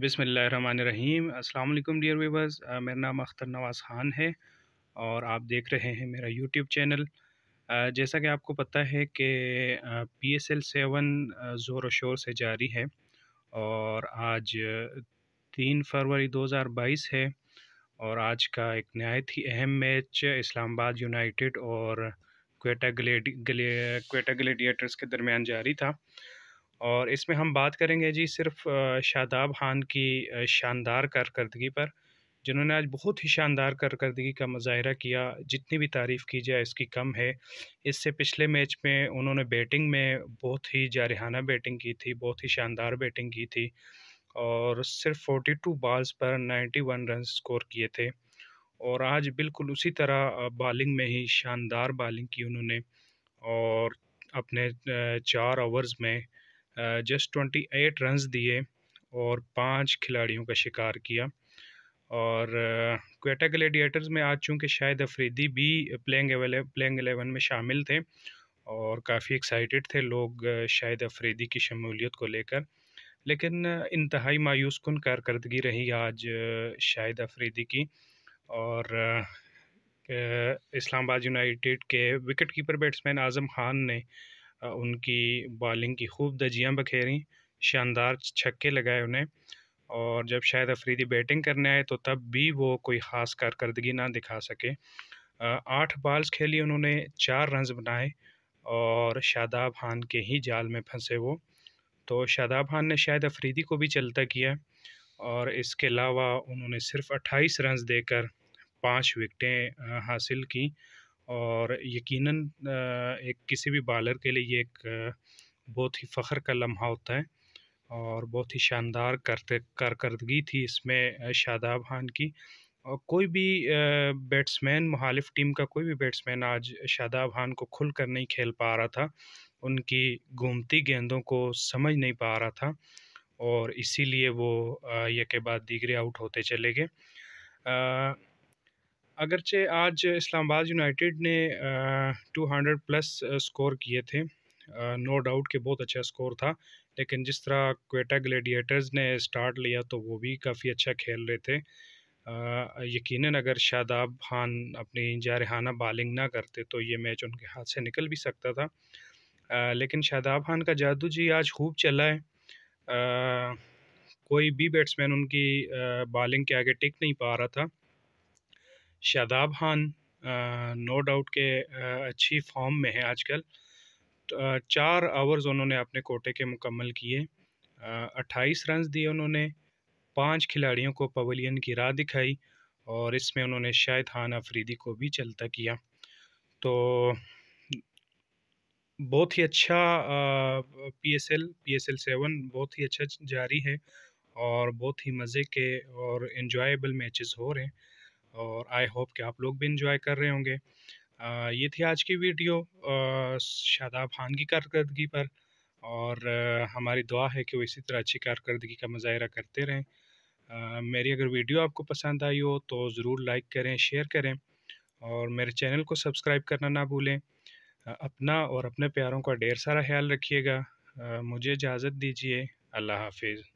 बिसमीम अल्लाम dear viewers मेरा नाम अख्तर नवाज़ खान है और आप देख रहे हैं मेरा यूट्यूब चैनल जैसा कि आपको पता है कि पी एस एल सेवन ज़ोर शोर से जारी है और आज तीन फरवरी 2022 है और आज का एक नहायत ही अहम मैच इस्लामाबाद यूनाइटेड और क्वेटा ग्लेड ग्ले, क्वेटा ग्लेडिएटर्स के दरमियान जारी था और इसमें हम बात करेंगे जी सिर्फ शादाब खान की शानदार कारकर्दगी पर जिन्होंने आज बहुत ही शानदार कारकर्दगी का मुजाहरा किया जितनी भी तारीफ़ की जाए इसकी कम है इससे पिछले मैच में उन्होंने बैटिंग में बहुत ही जारहाना बैटिंग की थी बहुत ही शानदार बैटिंग की थी और सिर्फ 42 बॉल्स पर 91 रन स्कोर किए थे और आज बिल्कुल उसी तरह बॉलिंग में ही शानदार बॉलिंग की उन्होंने और अपने चार ओवर्स में जस्ट ट्वेंटी एट रन्स दिए और पांच खिलाड़ियों का शिकार किया और क्वेटा ग्लेडिएटर्स में आज चूँकि शायद अफरीदी भी प्लेइंग प्लेइंग एलेवन में शामिल थे और काफ़ी एक्साइटेड थे लोग शायद अफरीदी की शमूलियत को लेकर लेकिन इंतहाई मायूस कन कारदगी रही आज शायद अफरीदी की और इस्लामाबाद यूनाइटेड के wicket keeper batsman Azam Khan ने उनकी बॉलिंग की खूब दजियाँ बखेरी शानदार छक्के लगाए उन्हें और जब शायद अफरीदी बैटिंग करने आए तो तब भी वो कोई ख़ास कारकर्दगी ना दिखा सके आठ बॉल्स खेली उन्होंने चार रन बनाए और शादाब खान के ही जाल में फंसे वो तो शादाब खान ने शायद अफरीदी को भी चलता किया और इसके अलावा उन्होंने सिर्फ 28 रन देकर पांच विकटें हासिल की और यकीनन एक किसी भी बॉलर के लिए ये एक बहुत ही फ़ख्र का लम्हा होता है और बहुत ही शानदार करते कारकर्दगी थी इसमें शादाब खान की और कोई भी बैट्समैन मुहालिफ टीम का कोई भी बैट्समैन आज शादाब खान को खुल कर नहीं खेल पा रहा था उनकी घूमती गेंदों को समझ नहीं पा रहा था और इसीलिए वो यके बाद दीगरे आउट होते चले गए अगरचे आज इस्लामाबाद यूनाइटेड ने टू हंड्रेड प्लस स्कोर किए थे नो डाउट कि बहुत अच्छा स्कोर था लेकिन जिस तरह क्वेटा ग्लेडिएटर्स ने स्टार्ट लिया तो वो भी काफ़ी अच्छा खेल रहे थे यकीन अगर शादाब खान अपनी जारहाना बॉलिंग ना करते तो ये मैच उनके हाथ से निकल भी सकता था आ, लेकिन शादाब खान का जादू जी आज खूब चला है आ, कोई भी बैट्समैन उनकी बॉलिंग के आगे टिक नहीं पा रहा था शादाब खान नो डाउट के आ, अच्छी फॉर्म में है आजकल तो, चार आवर्स उन्होंने अपने कोटे के मुकम्मल किए अट्ठाईस रन दिए उन्होंने पांच खिलाड़ियों को पवेलियन की राह दिखाई और इसमें उन्होंने शाहिद खान अफरीदी को भी चलता किया तो बहुत ही अच्छा P S L P S L seven बहुत ही अच्छा जारी है और बहुत ही मज़े के और इन्जॉयबल मैचेस हो रहे हैं और आई होप कि आप लोग भी इन्जॉय कर रहे होंगे ये थी आज की वीडियो शादाब खान की कारकर्दगी पर और हमारी दुआ है कि वो इसी तरह अच्छी कारकर्दगी का मुजाहरा करते रहें मेरी अगर वीडियो आपको पसंद आई हो तो ज़रूर लाइक करें शेयर करें और मेरे चैनल को सब्सक्राइब करना ना भूलें अपना और अपने प्यारों का ढेर सारा ख्याल रखिएगा मुझे इजाज़त दीजिए अल्लाह हाफिज़